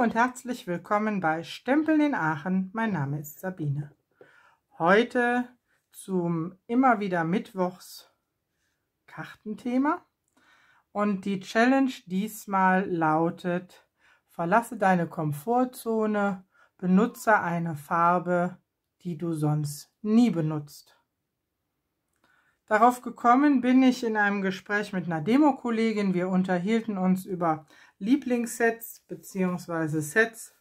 und herzlich willkommen bei Stempeln in Aachen. Mein Name ist Sabine. Heute zum immer wieder Mittwochs Kartenthema. Und die Challenge diesmal lautet, verlasse deine Komfortzone, benutze eine Farbe, die du sonst nie benutzt. Darauf gekommen bin ich in einem Gespräch mit einer Demo-Kollegin. Wir unterhielten uns über Lieblingssets bzw. Sets,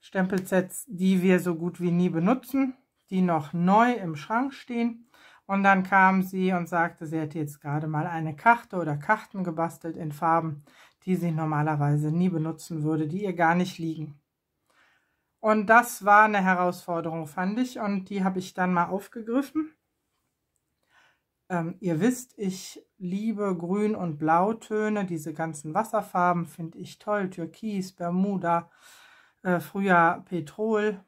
Stempelsets, die wir so gut wie nie benutzen, die noch neu im Schrank stehen. Und dann kam sie und sagte, sie hätte jetzt gerade mal eine Karte oder Karten gebastelt in Farben, die sie normalerweise nie benutzen würde, die ihr gar nicht liegen. Und das war eine Herausforderung, fand ich. Und die habe ich dann mal aufgegriffen ähm, ihr wisst, ich liebe Grün- und Blautöne, diese ganzen Wasserfarben finde ich toll, Türkis, Bermuda, äh, früher Petrol,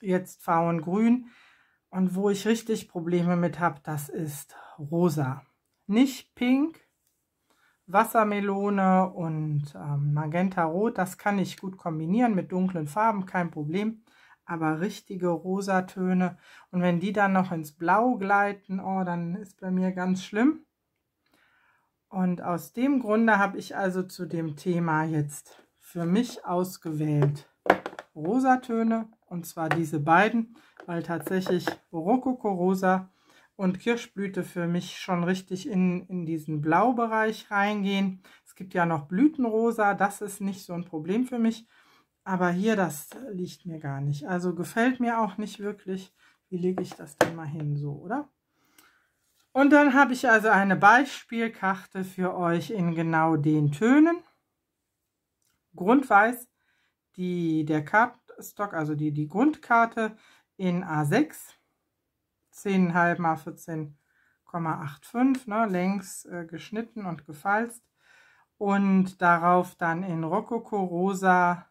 jetzt Faungrün. Und wo ich richtig Probleme mit habe, das ist Rosa. Nicht Pink, Wassermelone und ähm, Magenta Rot, das kann ich gut kombinieren mit dunklen Farben, kein Problem aber richtige Rosatöne. Und wenn die dann noch ins Blau gleiten, oh, dann ist bei mir ganz schlimm. Und aus dem Grunde habe ich also zu dem Thema jetzt für mich ausgewählt Rosatöne und zwar diese beiden, weil tatsächlich Rokoko Rosa und Kirschblüte für mich schon richtig in, in diesen Blaubereich reingehen. Es gibt ja noch Blütenrosa, das ist nicht so ein Problem für mich. Aber hier, das liegt mir gar nicht. Also gefällt mir auch nicht wirklich. Wie lege ich das denn mal hin? So, oder? Und dann habe ich also eine Beispielkarte für euch in genau den Tönen. Grundweiß, die, der Cardstock, also die, die Grundkarte in A6. 10,5 mal 14,85, ne, längs äh, geschnitten und gefalzt. Und darauf dann in Rococo Rosa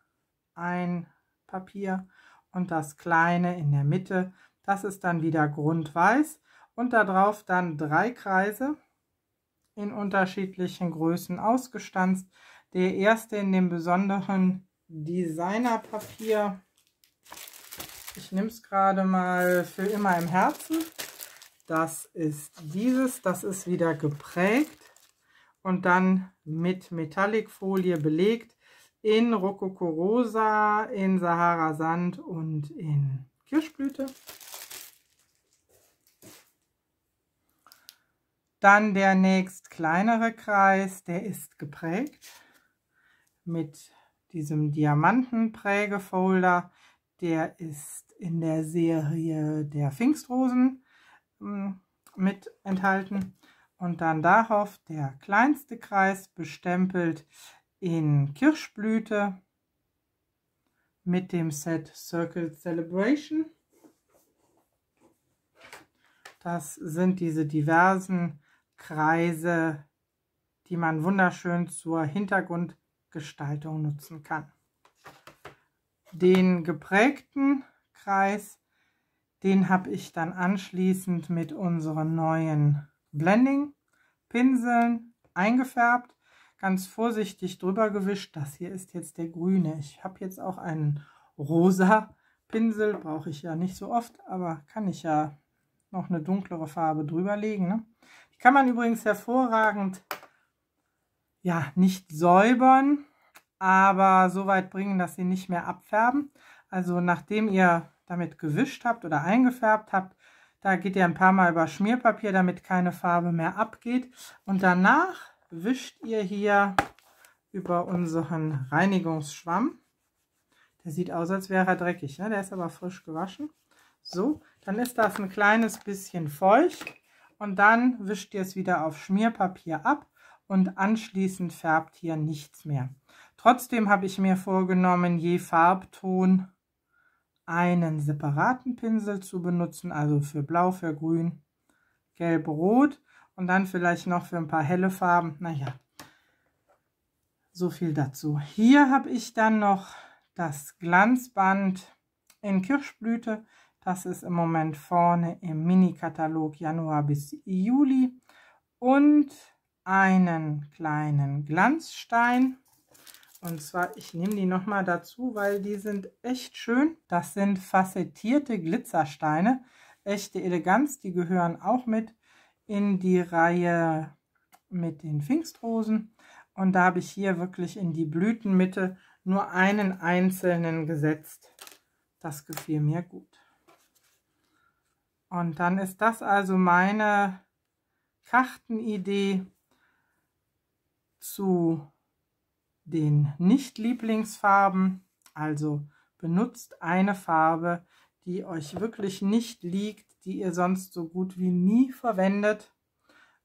ein Papier und das kleine in der Mitte. Das ist dann wieder grundweiß und darauf dann drei Kreise in unterschiedlichen Größen ausgestanzt. Der erste in dem besonderen Designerpapier. Ich nehme es gerade mal für immer im Herzen. Das ist dieses, das ist wieder geprägt und dann mit Metallicfolie belegt in Rokoko Rosa, in Sahara Sand und in Kirschblüte. Dann der nächst kleinere Kreis, der ist geprägt mit diesem Diamantenprägefolder. Der ist in der Serie der Pfingstrosen hm, mit enthalten. Und dann darauf der kleinste Kreis bestempelt in Kirschblüte mit dem Set Circle Celebration. Das sind diese diversen Kreise, die man wunderschön zur Hintergrundgestaltung nutzen kann. Den geprägten Kreis, den habe ich dann anschließend mit unseren neuen Blending-Pinseln eingefärbt ganz vorsichtig drüber gewischt. Das hier ist jetzt der grüne. Ich habe jetzt auch einen rosa Pinsel, brauche ich ja nicht so oft, aber kann ich ja noch eine dunklere Farbe drüber legen. Ne? Die kann man übrigens hervorragend, ja, nicht säubern, aber so weit bringen, dass sie nicht mehr abfärben. Also nachdem ihr damit gewischt habt oder eingefärbt habt, da geht ihr ein paar Mal über Schmierpapier, damit keine Farbe mehr abgeht. Und danach wischt ihr hier über unseren Reinigungsschwamm. Der sieht aus, als wäre er dreckig. Ne? Der ist aber frisch gewaschen. So, dann ist das ein kleines bisschen feucht. Und dann wischt ihr es wieder auf Schmierpapier ab und anschließend färbt hier nichts mehr. Trotzdem habe ich mir vorgenommen, je Farbton einen separaten Pinsel zu benutzen, also für blau, für grün, gelb, rot. Und dann vielleicht noch für ein paar helle Farben. Naja, so viel dazu. Hier habe ich dann noch das Glanzband in Kirschblüte. Das ist im Moment vorne im Mini-Katalog Januar bis Juli. Und einen kleinen Glanzstein. Und zwar, ich nehme die nochmal dazu, weil die sind echt schön. Das sind facettierte Glitzersteine. Echte Eleganz, die gehören auch mit in die Reihe mit den Pfingstrosen. Und da habe ich hier wirklich in die Blütenmitte nur einen einzelnen gesetzt. Das gefiel mir gut. Und dann ist das also meine Kartenidee zu den Nicht-Lieblingsfarben. Also benutzt eine Farbe, die euch wirklich nicht liegt, die ihr sonst so gut wie nie verwendet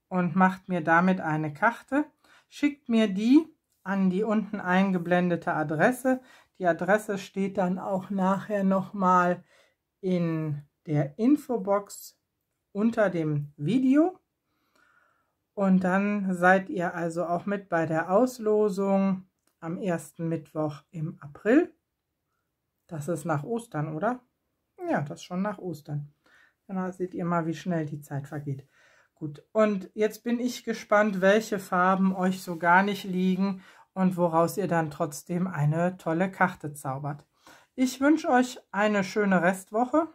und macht mir damit eine Karte. Schickt mir die an die unten eingeblendete Adresse. Die Adresse steht dann auch nachher nochmal in der Infobox unter dem Video. Und dann seid ihr also auch mit bei der Auslosung am ersten Mittwoch im April. Das ist nach Ostern, oder? Ja, das schon nach Ostern. Da genau, seht ihr mal, wie schnell die Zeit vergeht. Gut, und jetzt bin ich gespannt, welche Farben euch so gar nicht liegen und woraus ihr dann trotzdem eine tolle Karte zaubert. Ich wünsche euch eine schöne Restwoche.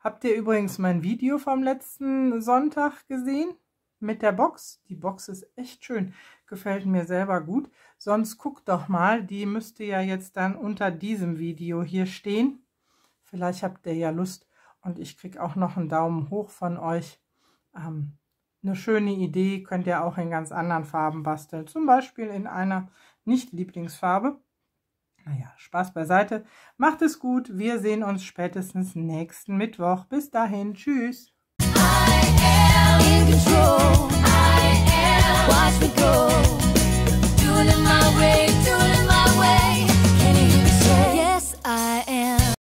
Habt ihr übrigens mein Video vom letzten Sonntag gesehen mit der Box? Die Box ist echt schön, gefällt mir selber gut. Sonst guckt doch mal, die müsste ja jetzt dann unter diesem Video hier stehen. Vielleicht habt ihr ja Lust und ich kriege auch noch einen Daumen hoch von euch. Ähm, eine schöne Idee könnt ihr auch in ganz anderen Farben basteln. Zum Beispiel in einer Nicht-Lieblingsfarbe. Naja, Spaß beiseite. Macht es gut. Wir sehen uns spätestens nächsten Mittwoch. Bis dahin. Tschüss. Watch me go,